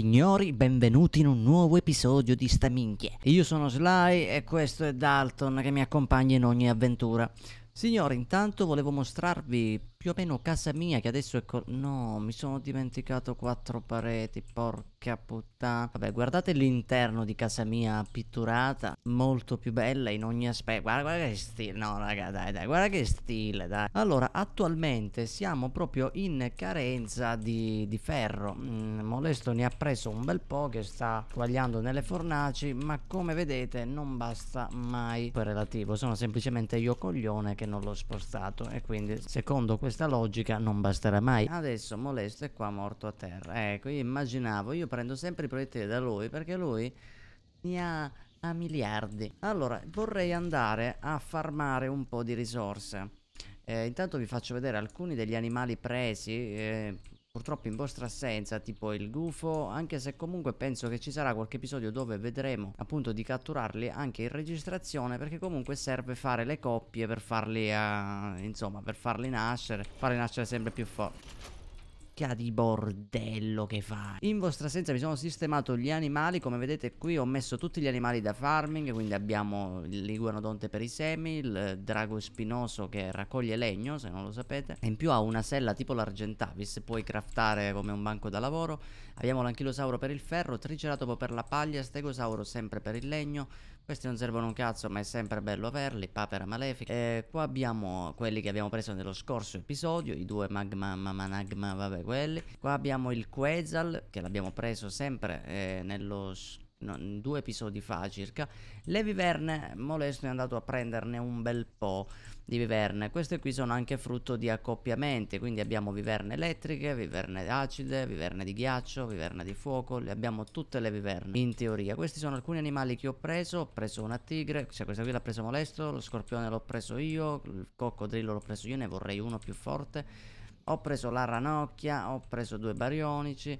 signori, benvenuti in un nuovo episodio di Staminchie. Io sono Sly e questo è Dalton che mi accompagna in ogni avventura. Signori, intanto volevo mostrarvi più o meno casa mia che adesso è col... No, mi sono dimenticato quattro pareti, porca puttana. Vabbè, guardate l'interno di casa mia pitturata, molto più bella in ogni aspetto. Guarda, guarda che stile, no raga, dai, dai, guarda che stile, dai. Allora, attualmente siamo proprio in carenza di, di ferro. Mm, Molesto ne ha preso un bel po' che sta squagliando nelle fornaci, ma come vedete non basta mai per relativo. Sono semplicemente io coglione che non l'ho spostato e quindi secondo questo questa logica non basterà mai. Adesso molesto è qua morto a terra. Ecco, io immaginavo, io prendo sempre i proiettili da lui perché lui ne ha a miliardi. Allora, vorrei andare a farmare un po' di risorse. Eh, intanto vi faccio vedere alcuni degli animali presi. Eh, purtroppo in vostra assenza tipo il gufo anche se comunque penso che ci sarà qualche episodio dove vedremo appunto di catturarli anche in registrazione perché comunque serve fare le coppie per farli a, eh, insomma per farli nascere farli nascere sempre più forti porca di bordello che fai In vostra assenza mi sono sistemato gli animali Come vedete qui ho messo tutti gli animali da farming Quindi abbiamo il liguanodonte per i semi Il drago spinoso che raccoglie legno se non lo sapete E in più ha una sella tipo l'argentavis Puoi craftare come un banco da lavoro Abbiamo l'anchilosauro per il ferro Triceratopo per la paglia Stegosauro sempre per il legno questi non servono un cazzo ma è sempre bello averli, papera malefica. E eh, qua abbiamo quelli che abbiamo preso nello scorso episodio, i due magma, managma, vabbè quelli. Qua abbiamo il Quetzal che l'abbiamo preso sempre eh, nello scorso no, due episodi fa circa, le viverne, Molesto è andato a prenderne un bel po' di viverne. Queste qui sono anche frutto di accoppiamenti, quindi abbiamo viverne elettriche, viverne acide, viverne di ghiaccio, viverne di fuoco, le abbiamo tutte le viverne in teoria. Questi sono alcuni animali che ho preso, ho preso una tigre, cioè questa qui l'ha preso Molesto, lo scorpione l'ho preso io, il coccodrillo l'ho preso io, ne vorrei uno più forte. Ho preso la ranocchia, ho preso due barionici,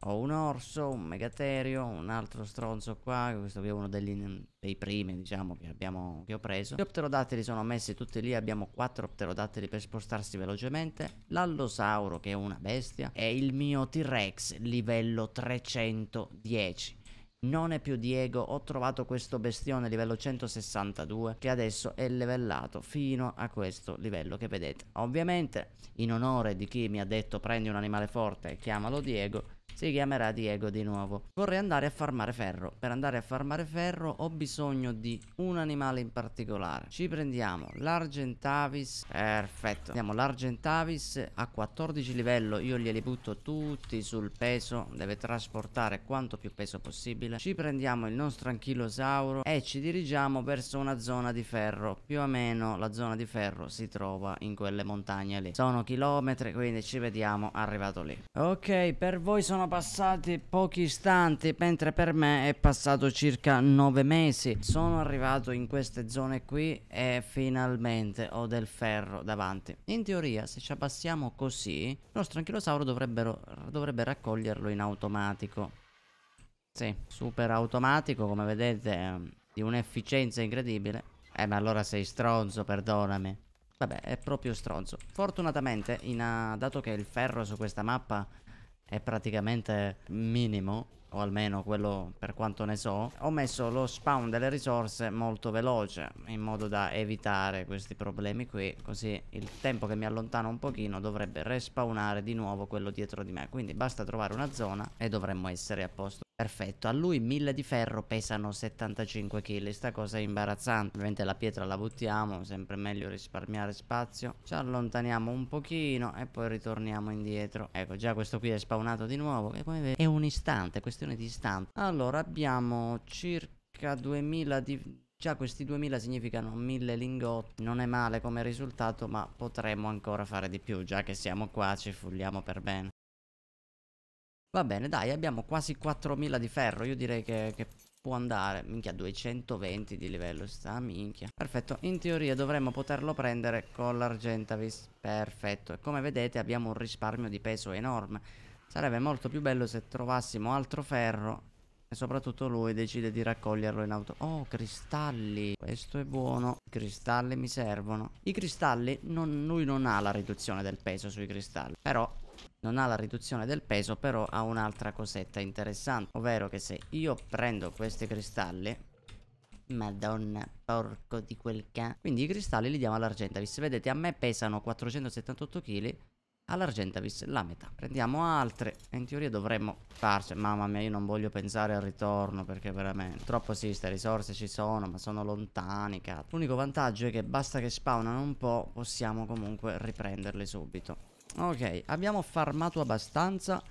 ho un orso, un megaterio, un altro stronzo qua, questo qui è uno degli, dei primi diciamo che, abbiamo, che ho preso. Gli pterodatteri sono messi tutti lì, abbiamo 4 pterodatteri per spostarsi velocemente. L'allosauro che è una bestia e il mio T-Rex livello 310. Non è più Diego, ho trovato questo bestione livello 162 che adesso è livellato fino a questo livello che vedete. Ovviamente in onore di chi mi ha detto prendi un animale forte e chiamalo Diego, si chiamerà Diego di nuovo. Vorrei andare a farmare ferro. Per andare a farmare ferro ho bisogno di un animale in particolare. Ci prendiamo l'argentavis. Perfetto. Prendiamo l'argentavis a 14 livello. Io glieli butto tutti sul peso. Deve trasportare quanto più peso possibile. Ci prendiamo il nostro anchilosauro e ci dirigiamo verso una zona di ferro. Più o meno la zona di ferro si trova in quelle montagne lì. Sono chilometri, quindi ci vediamo arrivato lì. Ok, per voi sono passati pochi istanti, mentre per me è passato circa nove mesi. Sono arrivato in queste zone qui e finalmente ho del ferro davanti. In teoria, se ci abbassiamo così, il nostro anchilosauro dovrebbe raccoglierlo in automatico. Sì, super automatico, come vedete, di un'efficienza incredibile. Eh, ma allora sei stronzo, perdonami. Vabbè, è proprio stronzo. Fortunatamente, in, uh, dato che il ferro su questa mappa è praticamente minimo o almeno quello per quanto ne so ho messo lo spawn delle risorse molto veloce in modo da evitare questi problemi qui così il tempo che mi allontano un pochino dovrebbe respawnare di nuovo quello dietro di me quindi basta trovare una zona e dovremmo essere a posto Perfetto, a lui 1000 di ferro pesano 75 kg, sta cosa è imbarazzante. Ovviamente la pietra la buttiamo, sempre meglio risparmiare spazio. Ci allontaniamo un pochino e poi ritorniamo indietro. Ecco, già questo qui è spawnato di nuovo e come vedete è un istante, questione di istante. Allora abbiamo circa 2000 di... Già questi 2000 significano 1000 lingotti, non è male come risultato ma potremmo ancora fare di più, già che siamo qua ci fulliamo per bene. Va bene, dai, abbiamo quasi 4000 di ferro. Io direi che, che può andare. Minchia, 220 di livello. Sta minchia. Perfetto, in teoria dovremmo poterlo prendere con l'argentavis. Perfetto. E come vedete abbiamo un risparmio di peso enorme. Sarebbe molto più bello se trovassimo altro ferro e soprattutto lui decide di raccoglierlo in auto Oh cristalli Questo è buono I cristalli mi servono I cristalli non, Lui non ha la riduzione del peso sui cristalli Però non ha la riduzione del peso però ha un'altra cosetta interessante ovvero che se io prendo questi cristalli Madonna, porco di quel ca... Quindi i cristalli li diamo all'Argentavis. Vedete, a me pesano 478 kg, all'Argentavis la metà. Prendiamo altre. E in teoria dovremmo farci... Mamma mia, io non voglio pensare al ritorno perché veramente... Troppo sì, queste risorse ci sono, ma sono lontani, cazzo. L'unico vantaggio è che basta che spawnano un po', possiamo comunque riprenderle subito. Ok, abbiamo farmato abbastanza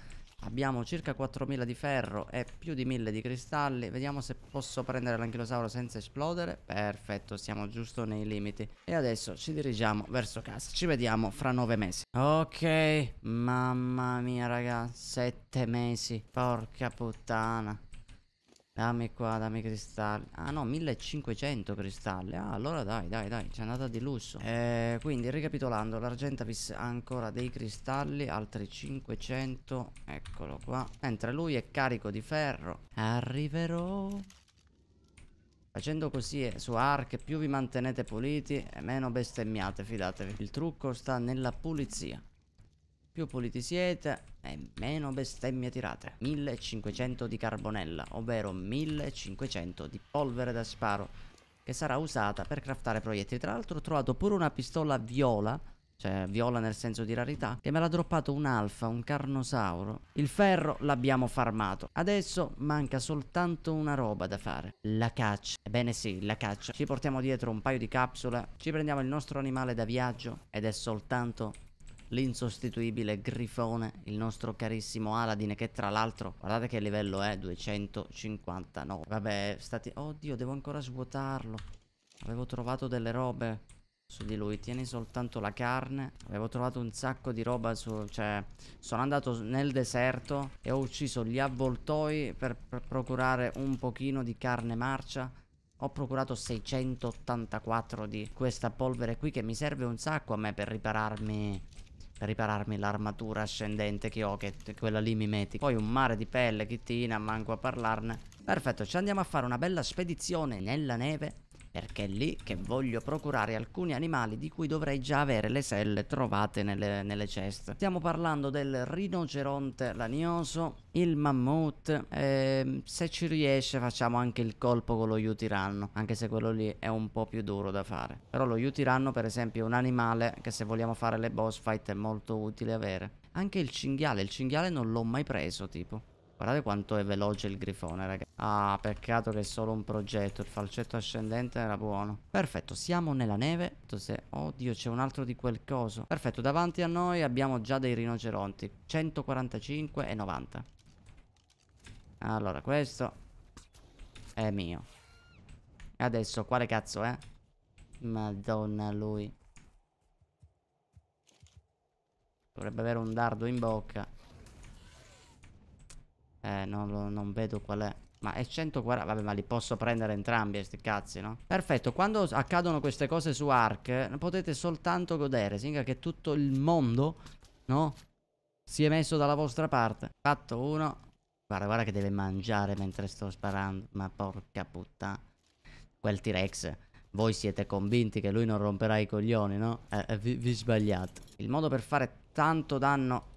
Abbiamo circa 4000 di ferro e più di 1000 di cristalli Vediamo se posso prendere l'anchilosauro senza esplodere Perfetto, siamo giusto nei limiti E adesso ci dirigiamo verso casa Ci vediamo fra 9 mesi Ok, mamma mia raga 7 mesi, porca puttana Dammi qua, dammi cristalli Ah no, 1500 cristalli Ah allora dai, dai, dai, c'è andata di lusso eh, Quindi ricapitolando L'Argentavis ha ancora dei cristalli Altri 500 Eccolo qua Mentre lui è carico di ferro Arriverò Facendo così eh, su arc più vi mantenete puliti e meno bestemmiate, fidatevi. Il trucco sta nella pulizia. Più puliti siete e meno bestemmie tirate. 1500 di carbonella, ovvero 1500 di polvere da sparo, che sarà usata per craftare proiettili. Tra l'altro ho trovato pure una pistola viola, cioè viola nel senso di rarità, che me l'ha droppato un alfa, un carnosauro. Il ferro l'abbiamo farmato. Adesso manca soltanto una roba da fare, la caccia. Ebbene sì, la caccia. Ci portiamo dietro un paio di capsule, ci prendiamo il nostro animale da viaggio ed è soltanto l'insostituibile Grifone, il nostro carissimo Aladin che tra l'altro, guardate che livello è, 259. Vabbè, stati... Oddio, devo ancora svuotarlo. Avevo trovato delle robe su di lui, tieni soltanto la carne. Avevo trovato un sacco di roba su... Cioè, sono andato nel deserto e ho ucciso gli avvoltoi per, per procurare un pochino di carne marcia. Ho procurato 684 di questa polvere qui che mi serve un sacco a me per ripararmi per ripararmi l'armatura ascendente che ho, che quella lì mimetica. Poi un mare di pelle, chitina, manco a parlarne. Perfetto, ci andiamo a fare una bella spedizione nella neve perché è lì che voglio procurare alcuni animali di cui dovrei già avere le selle trovate nelle, nelle ceste. Stiamo parlando del rinoceronte lanioso, il mammut, ehm, se ci riesce facciamo anche il colpo con lo yutiranno, anche se quello lì è un po' più duro da fare. Però lo yutiranno per esempio è un animale che se vogliamo fare le boss fight è molto utile avere. Anche il cinghiale, il cinghiale non l'ho mai preso tipo. Guardate quanto è veloce il grifone, ragazzi. Ah, peccato che è solo un progetto. Il falcetto ascendente era buono. Perfetto, siamo nella neve. Oddio, c'è un altro di quel coso. Perfetto, davanti a noi abbiamo già dei rinoceronti. 145 e 90. Allora, questo è mio. E adesso, quale cazzo è? Madonna lui. Dovrebbe avere un dardo in bocca. Eh, no, non vedo qual è. Ma è 140, vabbè ma li posso prendere entrambi sti cazzi no? Perfetto, quando accadono queste cose su Ark potete soltanto godere, significa che tutto il mondo, no? Si è messo dalla vostra parte Fatto uno Guarda, guarda che deve mangiare mentre sto sparando Ma porca puttana Quel T-Rex Voi siete convinti che lui non romperà i coglioni, no? Eh, eh vi, vi sbagliate Il modo per fare tanto danno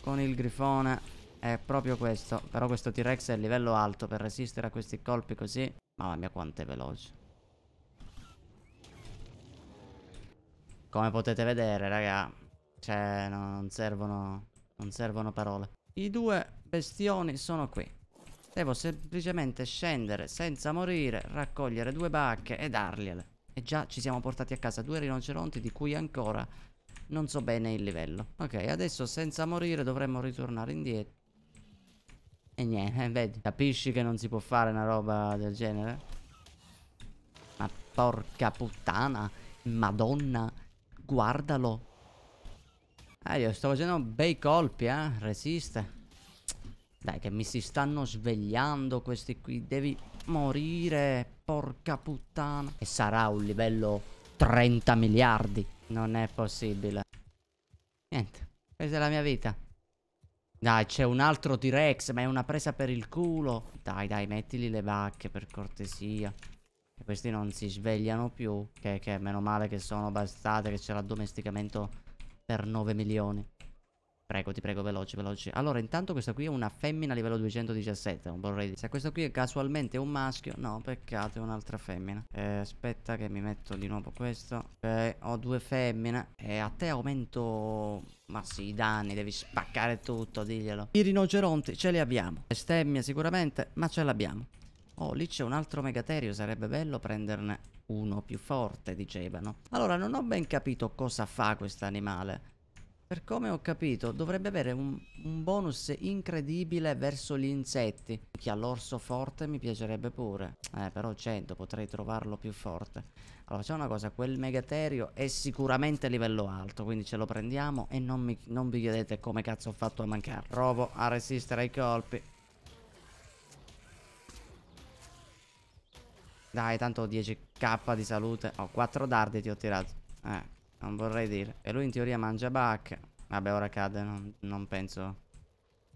con il grifone è proprio questo. Però questo T-Rex è a livello alto per resistere a questi colpi così. Mamma mia quanto è veloce. Come potete vedere, raga. Cioè, no, non servono... Non servono parole. I due bestioni sono qui. Devo semplicemente scendere senza morire, raccogliere due bacche e dargliele. E già ci siamo portati a casa due rinoceronti di cui ancora non so bene il livello Ok, adesso senza morire dovremmo ritornare indietro E niente, eh, vedi Capisci che non si può fare una roba del genere? Ma porca puttana Madonna Guardalo Eh, io sto facendo bei colpi, eh Resiste dai che mi si stanno svegliando questi qui Devi morire Porca puttana E sarà un livello 30 miliardi. Non è possibile. Niente. Questa è la mia vita. Dai, c'è un altro T-Rex, ma è una presa per il culo. Dai, dai, mettili le bacche, per cortesia. E questi non si svegliano più. Che, che meno male che sono bastate, che c'era addomesticamento per 9 milioni. Prego, ti prego, veloce, veloce. Allora, intanto questa qui è una femmina livello 217, vorrei dire. Se questo qui è casualmente un maschio, no, peccato, è un'altra femmina. Eh, aspetta che mi metto di nuovo questo. Eh, ho due femmine. E eh, a te aumento... Ma sì, i danni, devi spaccare tutto, diglielo. I rinoceronti ce li abbiamo. Bestemmia sicuramente, ma ce l'abbiamo. Oh, lì c'è un altro megaterio, sarebbe bello prenderne uno più forte, dicevano. Allora, non ho ben capito cosa fa questo animale per come ho capito, dovrebbe avere un, un bonus incredibile verso gli insetti. Chi ha l'orso forte mi piacerebbe pure. Eh, però 100, potrei trovarlo più forte. Allora, c'è una cosa, quel megaterio è sicuramente a livello alto, quindi ce lo prendiamo e non, mi, non vi chiedete come cazzo ho fatto a mancare. Provo a resistere ai colpi. Dai, tanto ho 10k di salute. Ho oh, 4 dardi ti ho tirato. Eh. Non vorrei dire. E lui in teoria mangia bacche. Vabbè, ora cade, non, non penso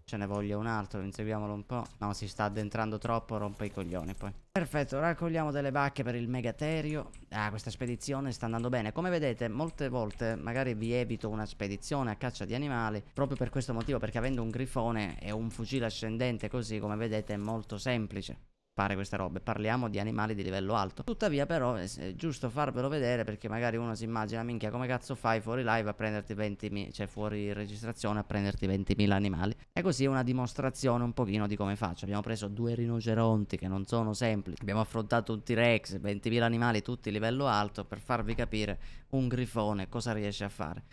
ce ne voglia un altro, inseguiamolo un po'. No, si sta addentrando troppo, rompe i coglioni poi. Perfetto, raccogliamo delle bacche per il megaterio. Ah, questa spedizione sta andando bene. Come vedete, molte volte magari vi evito una spedizione a caccia di animali, proprio per questo motivo, perché avendo un grifone e un fucile ascendente così, come vedete, è molto semplice fare queste robe, parliamo di animali di livello alto. Tuttavia però è giusto farvelo vedere perché magari uno si immagina minchia come cazzo fai fuori live a prenderti 20.000, cioè fuori registrazione a prenderti 20.000 animali. E così è una dimostrazione un pochino di come faccio. Abbiamo preso due rinoceronti che non sono semplici, abbiamo affrontato un T-Rex, 20.000 animali tutti livello alto per farvi capire un grifone cosa riesce a fare.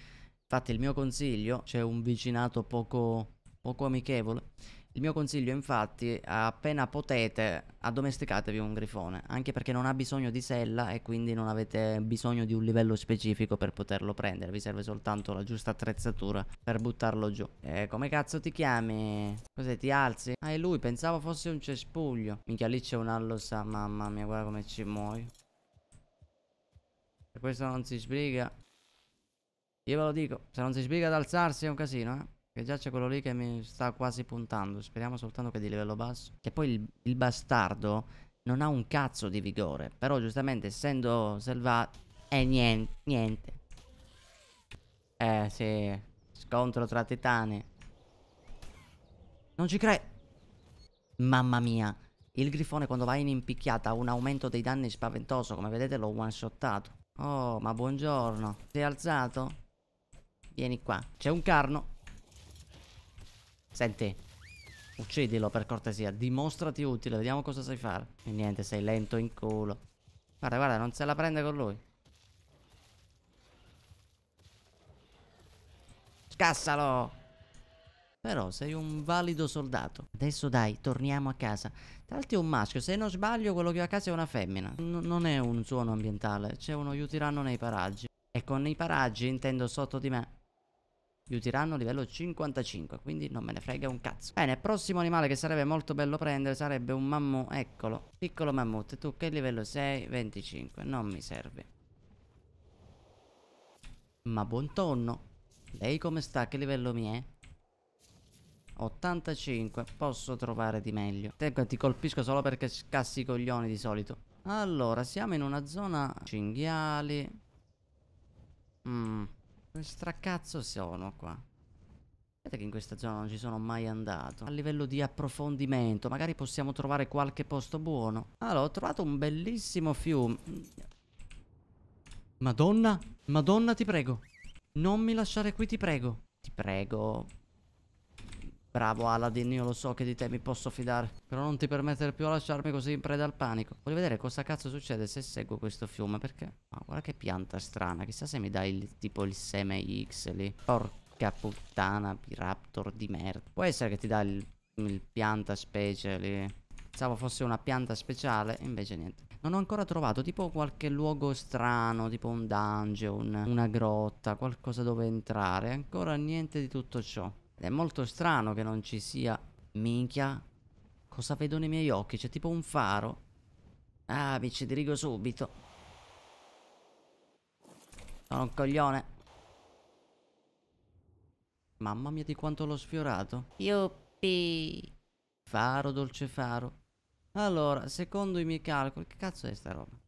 Infatti il mio consiglio, c'è un vicinato poco, poco amichevole, il mio consiglio infatti, appena potete, addomesticatevi un grifone, anche perché non ha bisogno di sella e quindi non avete bisogno di un livello specifico per poterlo prendere, vi serve soltanto la giusta attrezzatura per buttarlo giù. E come cazzo ti chiami? Cos'è, ti alzi? Ah, è lui, pensavo fosse un cespuglio. Minchia, lì c'è un allosa, mamma mia, guarda come ci muoio. Se questo non si sbriga... Io ve lo dico, se non si sbriga ad alzarsi è un casino, eh. Che già c'è quello lì che mi sta quasi puntando. Speriamo soltanto che è di livello basso. Che poi il, il bastardo non ha un cazzo di vigore. Però giustamente essendo selvato... E niente, niente. Eh sì. Scontro tra titani. Non ci credo. Mamma mia. Il grifone quando va in impicchiata ha un aumento dei danni spaventoso. Come vedete l'ho one shottato. Oh, ma buongiorno. Sei alzato? Vieni qua. C'è un carno. Senti, uccidilo per cortesia, dimostrati utile, vediamo cosa sai fare. E niente, sei lento in culo. Guarda, guarda, non se la prende con lui. Scassalo! Però sei un valido soldato. Adesso dai, torniamo a casa. Tra è un maschio, se non sbaglio quello che ho a casa è una femmina. N non è un suono ambientale, c'è cioè uno yutiranno nei paraggi. E con i paraggi intendo sotto di me più tiranno livello 55 quindi non me ne frega un cazzo bene prossimo animale che sarebbe molto bello prendere sarebbe un mammo eccolo piccolo mammut tu che livello sei? 25 non mi serve ma buon tonno lei come sta? Che livello mi è? 85 Posso trovare di meglio Te ti colpisco solo perché scassi i coglioni di solito Allora siamo in una zona Cinghiali Mmm dove stracazzo sono qua? Vedete che in questa zona non ci sono mai andato. A livello di approfondimento, magari possiamo trovare qualche posto buono. Allora, ho trovato un bellissimo fiume. Madonna, Madonna, ti prego. Non mi lasciare qui, ti prego. Ti prego. Bravo Aladdin, io lo so che di te mi posso fidare. Però non ti permettere più a lasciarmi così in preda al panico. Voglio vedere cosa cazzo succede se seguo questo fiume, perché... Ma guarda che pianta strana, chissà se mi dai il, tipo il seme X lì. Porca puttana, piraptor di merda. Può essere che ti dà il, il pianta specie lì. Pensavo fosse una pianta speciale, invece niente. Non ho ancora trovato tipo qualche luogo strano, tipo un dungeon, una grotta, qualcosa dove entrare. Ancora niente di tutto ciò è molto strano che non ci sia... Minchia. Cosa vedo nei miei occhi? C'è tipo un faro. Ah, mi ci dirigo subito. Sono un coglione. Mamma mia di quanto l'ho sfiorato. Yuppi. Faro, dolce faro. Allora, secondo i miei calcoli... Che cazzo è sta roba?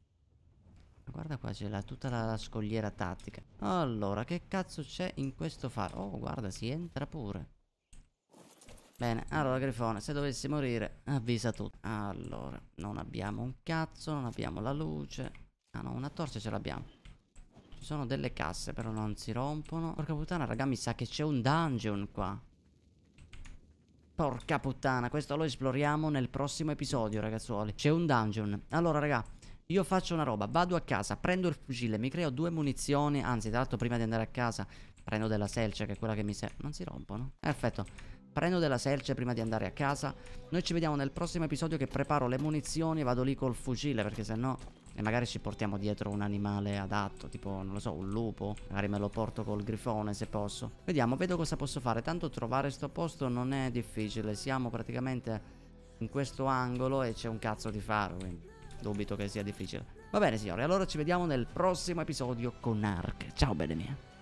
Guarda qua c'è tutta la, la, scogliera tattica Allora che cazzo c'è in questo faro? Oh guarda si entra pure Bene allora Grifone se dovessi morire avvisa tutto Allora non abbiamo un cazzo non abbiamo la luce Ah no una torcia ce l'abbiamo Ci sono delle casse però non si rompono Porca puttana raga mi sa che c'è un dungeon qua Porca puttana, questo lo esploriamo nel prossimo episodio, ragazzuoli. C'è un dungeon. Allora, raga, io faccio una roba, vado a casa, prendo il fucile, mi creo due munizioni, anzi tra l'altro prima di andare a casa prendo della selce che è quella che mi serve, non si rompono, perfetto, prendo della selce prima di andare a casa, noi ci vediamo nel prossimo episodio che preparo le munizioni e vado lì col fucile perché se no e magari ci portiamo dietro un animale adatto, tipo, non lo so, un lupo. Magari me lo porto col grifone se posso. Vediamo, vedo cosa posso fare. Tanto trovare sto posto non è difficile. Siamo praticamente in questo angolo e c'è un cazzo di faro, quindi dubito che sia difficile. Va bene signori, allora ci vediamo nel prossimo episodio con Ark. Ciao belle mie.